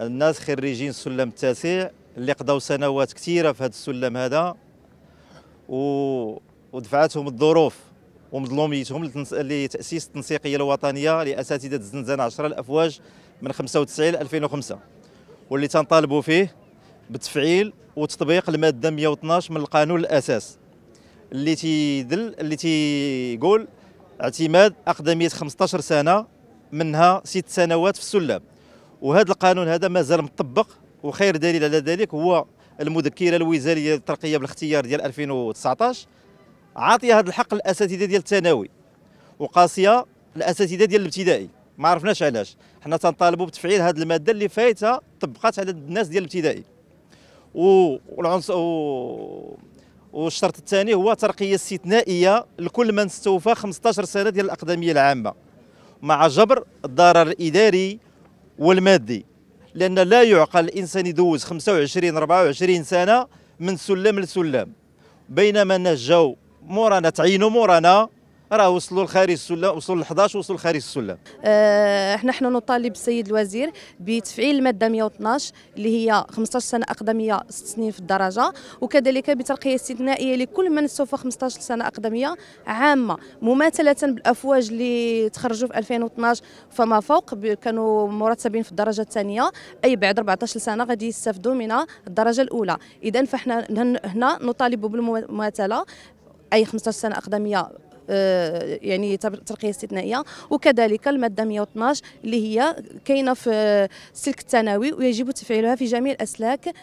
الناس خريجين السلم التاسع اللي قضوا سنوات كثيره في هذا السلم هذا و... ودفعتهم الظروف ومظلوميتهم لتنس... لتاسيس التنسيقيه الوطنيه لاساتذه الزنزانه 10 الافواج من 95 ل 2005 واللي تنطالبوا فيه بتفعيل وتطبيق الماده 112 من القانون الاساس اللي تيدل اللي تيقول اعتماد اقدميه 15 سنه منها ست سنوات في السلم وهذا القانون هذا مازال مطبق وخير دليل على ذلك هو المذكره الوزاريه للترقيه بالاختيار ديال 2019 عاطيه هذا الحق للاساتذه ديال الثانوي وقاسيه الاساتذه ديال الابتدائي ما عرفناش علاش حنا تنطالبوا بتفعيل هذه الماده اللي فايتها طبقات على الناس ديال الابتدائي والعنصر و... والشرط الثاني هو ترقيه استثنائيه لكل من استوفى 15 سنه ديال الاقدميه العامه مع جبر الضرر الاداري والمادي لان لا يعقل الانسان يدوز 25 24 سنه من سلم لسلم بينما الناس جاو مورانا تعينوا مورانا راه وصلوا لخارج السلم وصلوا ل 11 وصلوا لخارج السلم آه احنا حنا نطالب السيد الوزير بتفعيل الماده 112 اللي هي 15 سنه اقدميه 6 سنين في الدرجه وكذلك بترقيه استثنائيه لكل من سوف 15 سنه اقدميه عامه مماثله بالافواج اللي تخرجوا في 2012 فما فوق كانوا مرتبين في الدرجه الثانيه اي بعد 14 سنه غادي يستافدوا من الدرجه الاولى اذا فاحنا هنا نطالب بالمماثله اي 15 سنه اقدميه آه، يعني ترقيه استثنائيه وكذلك الماده 112 اللي هي كاينه في السلك الثانوي ويجب تفعيلها في جميع الاسلاك هذه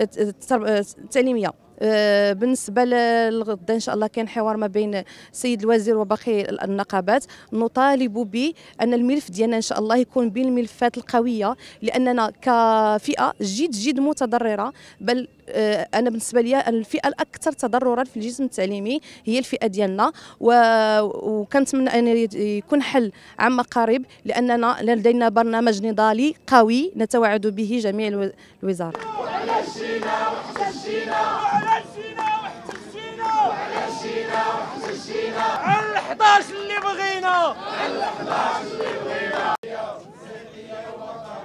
آه، آه، التعليميه آه، بالنسبه للغد ان شاء الله كاين حوار ما بين السيد الوزير وباقي النقابات نطالب بان الملف ديالنا ان شاء الله يكون بين الملفات القويه لاننا كفئه جد جد متضرره بل آه، انا بالنسبه لي الفئه الاكثر تضررا في الجسم التعليمي هي الفئه ديالنا وكنتمنى ان يكون حل عما قريب لاننا لدينا برنامج نضالي قوي نتوعد به جميع الوزاره وعلى الشينا وحتى الشينا وعلى الشينا وحتى الشينا وعلى الشينا 11 اللي بغينا على 11 اللي بغينا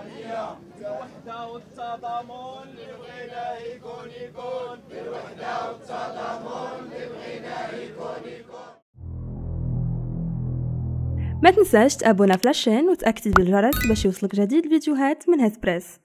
بالوحدة والتضامن اللي بغينا يكون يكون بالوحدة والتضامن اللي بغينا يكون يكون ما تنساش تابونا لاشين وتاكتب بالجرس باش يوصلك جديد الفيديوهات من هاد بريس